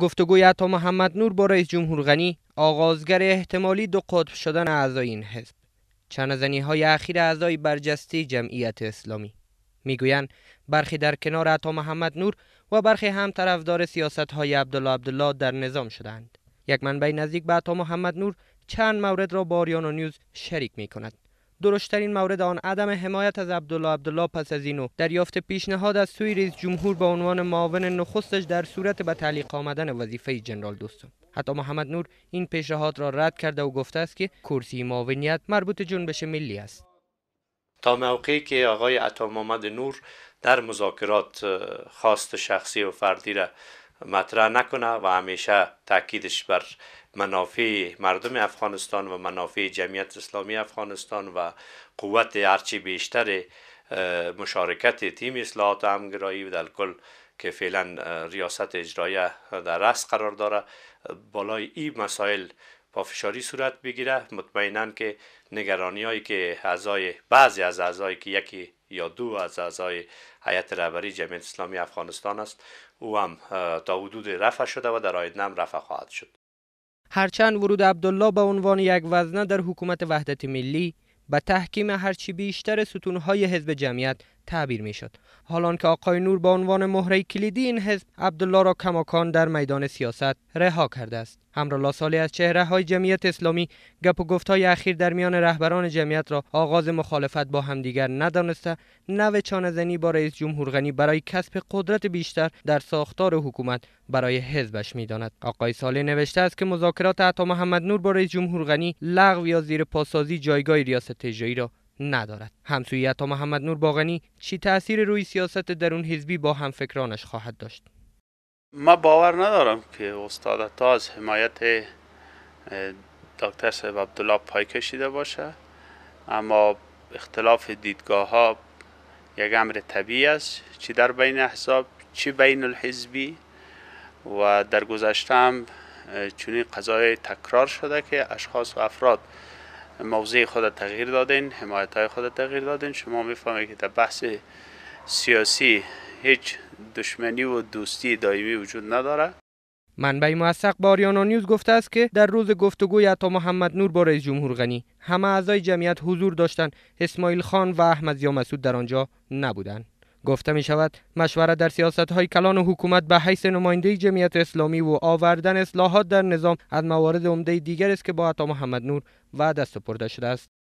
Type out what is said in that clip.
گفتگوی عطا محمد نور با رئیس جمهور غنی آغازگر احتمالی دو قطب شدن اعضای این حزب چنزنی های اخیر اعضای برجسته جمعیت اسلامی میگویند برخی در کنار عطا محمد نور و برخی هم طرفدار سیاست های عبدالله عبدالله در نظام شدند یک منبع نزدیک به عطا محمد نور چند مورد را با آریانا نیوز شریک می کند درشترین مورد آن عدم حمایت از عبدالله عبدالله پس از اینو دریافت پیشنهاد از سوی رئیس جمهور به عنوان معاون نخستش در صورت به تعلیق آمدن وظیفه جنرال دوستم حتی محمد نور این پیشنهاد را رد کرده و گفته است که کرسی معاونیت مربوط جنبش ملی است تا موقعی که آقای عطا محمد نور در مذاکرات خواست شخصی و فردی را مطرح نکنه و همیشه تاکیدش بر منافع مردم افغانستان و منافع جمعیت اسلامی افغانستان و قوت هرچی بیشتر مشارکت تیم اصلاحات همگرایی و در کل که فعلا ریاست اجرایه در رأس قرار داره بالای این مسائل پافشاری صورت بگیره مطمئنا که نگرانی هایی که اعضای بعضی از اعضای که یکی یا دو از اعضای حیات رهبری جمعیت اسلامی افغانستان است او هم تا حدود رفع شده و در آینده هم رفع خواهد شد هرچند ورود عبدالله به عنوان یک وزنه در حکومت وحدت ملی به تحکیم هرچی بیشتر های حزب جمعیت تعبیر می شد. حالان که آقای نور به عنوان مهره کلیدی این حزب عبدالله را کماکان در میدان سیاست رها کرده است. همرالله سالی از چهره های جمعیت اسلامی گپ و گفت های اخیر در میان رهبران جمعیت را آغاز مخالفت با همدیگر ندانسته نو زنی با رئیس جمهور غنی برای کسب قدرت بیشتر در ساختار حکومت برای حزبش میداند آقای سالی نوشته است که مذاکرات عطا محمد نور با رئیس جمهور غنی لغو یا زیر پاسازی جایگاه ریاست اجرایی را ندارد همسویی عطا محمد نور باغنی چی تاثیر روی سیاست درون حزبی با هم فکرانش خواهد داشت ما باور ندارم که استاد عطا از حمایت دکتر صاحب عبدالله پای کشیده باشه اما اختلاف دیدگاه ها یک امر طبیعی است چی در بین احزاب چی بین الحزبی و در گذشته هم چنین قضای تکرار شده که اشخاص و افراد موضع خود تغییر دادین حمایت های خود تغییر دادین شما میفهمید که در بحث سیاسی هیچ دشمنی و دوستی دائمی وجود نداره منبع موثق با آریانا نیوز گفته است که در روز گفتگوی عطا محمد نور با رئیس جمهور غنی همه اعضای جمعیت حضور داشتند اسماعیل خان و احمد مسعود در آنجا نبودند گفته می شود مشوره در سیاست های کلان و حکومت به حیث نماینده جمعیت اسلامی و آوردن اصلاحات در نظام از موارد عمده دیگر است که با عطا محمد نور دست سپرده شده است